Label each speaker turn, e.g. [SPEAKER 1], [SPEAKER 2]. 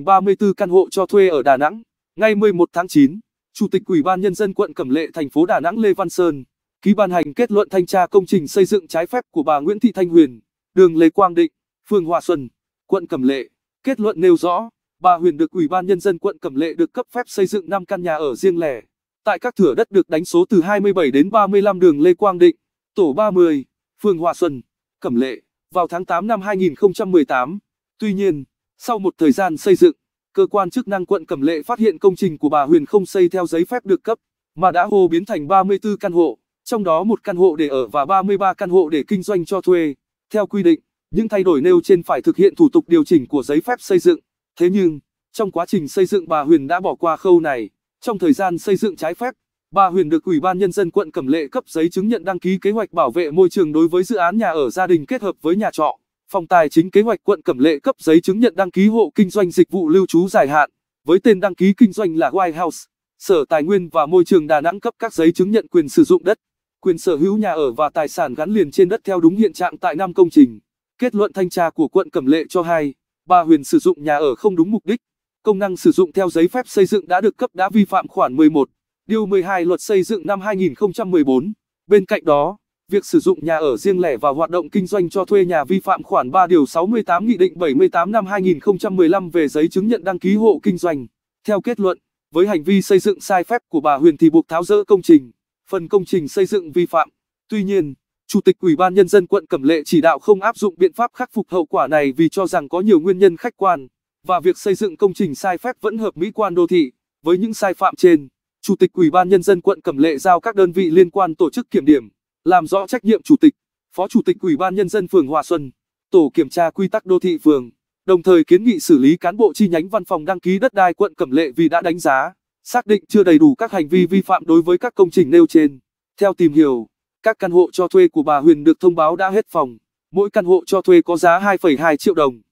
[SPEAKER 1] 34 căn hộ cho thuê ở Đà Nẵng. Ngày 11 tháng 9, Chủ tịch Ủy ban Nhân dân quận Cẩm Lệ thành phố Đà Nẵng Lê Văn Sơn ký ban hành kết luận thanh tra công trình xây dựng trái phép của bà Nguyễn Thị Thanh Huyền, đường Lê Quang Định, phường Hòa Xuân, quận Cẩm Lệ. Kết luận nêu rõ, bà Huyền được Ủy ban Nhân dân quận Cẩm Lệ được cấp phép xây dựng 5 căn nhà ở riêng lẻ. Tại các thửa đất được đánh số từ 27 đến 35 đường Lê Quang Định, tổ 30, phường Hòa Xuân, Cẩm Lệ, vào tháng 8 năm 2018. Tuy nhiên, sau một thời gian xây dựng, cơ quan chức năng quận Cẩm Lệ phát hiện công trình của bà Huyền không xây theo giấy phép được cấp, mà đã hô biến thành 34 căn hộ, trong đó một căn hộ để ở và 33 căn hộ để kinh doanh cho thuê. Theo quy định, những thay đổi nêu trên phải thực hiện thủ tục điều chỉnh của giấy phép xây dựng. Thế nhưng, trong quá trình xây dựng bà Huyền đã bỏ qua khâu này. Trong thời gian xây dựng trái phép, bà Huyền được Ủy ban Nhân dân quận Cẩm Lệ cấp giấy chứng nhận đăng ký kế hoạch bảo vệ môi trường đối với dự án nhà ở gia đình kết hợp với nhà trọ. Phòng Tài chính Kế hoạch quận Cẩm Lệ cấp giấy chứng nhận đăng ký hộ kinh doanh dịch vụ lưu trú dài hạn, với tên đăng ký kinh doanh là White House. Sở Tài nguyên và Môi trường Đà Nẵng cấp các giấy chứng nhận quyền sử dụng đất, quyền sở hữu nhà ở và tài sản gắn liền trên đất theo đúng hiện trạng tại năm công trình. Kết luận thanh tra của quận Cẩm Lệ cho hay, bà Huyền sử dụng nhà ở không đúng mục đích. Công năng sử dụng theo giấy phép xây dựng đã được cấp đã vi phạm khoản 11, điều 12 luật xây dựng năm 2014. Bên cạnh đó, Việc sử dụng nhà ở riêng lẻ và hoạt động kinh doanh cho thuê nhà vi phạm khoản 3 điều 68 Nghị định 78 năm 2015 về giấy chứng nhận đăng ký hộ kinh doanh. Theo kết luận, với hành vi xây dựng sai phép của bà Huyền thì buộc tháo dỡ công trình, phần công trình xây dựng vi phạm. Tuy nhiên, Chủ tịch Ủy ban Nhân dân quận Cẩm Lệ chỉ đạo không áp dụng biện pháp khắc phục hậu quả này vì cho rằng có nhiều nguyên nhân khách quan, và việc xây dựng công trình sai phép vẫn hợp mỹ quan đô thị. Với những sai phạm trên, Chủ tịch Ủy ban Nhân dân quận Cẩm Lệ giao các đơn vị liên quan tổ chức kiểm điểm làm rõ trách nhiệm chủ tịch, phó chủ tịch Ủy ban nhân dân phường Hòa Xuân, tổ kiểm tra quy tắc đô thị phường, đồng thời kiến nghị xử lý cán bộ chi nhánh văn phòng đăng ký đất đai quận Cẩm Lệ vì đã đánh giá, xác định chưa đầy đủ các hành vi vi phạm đối với các công trình nêu trên. Theo tìm hiểu, các căn hộ cho thuê của bà Huyền được thông báo đã hết phòng, mỗi căn hộ cho thuê có giá 2,2 triệu đồng.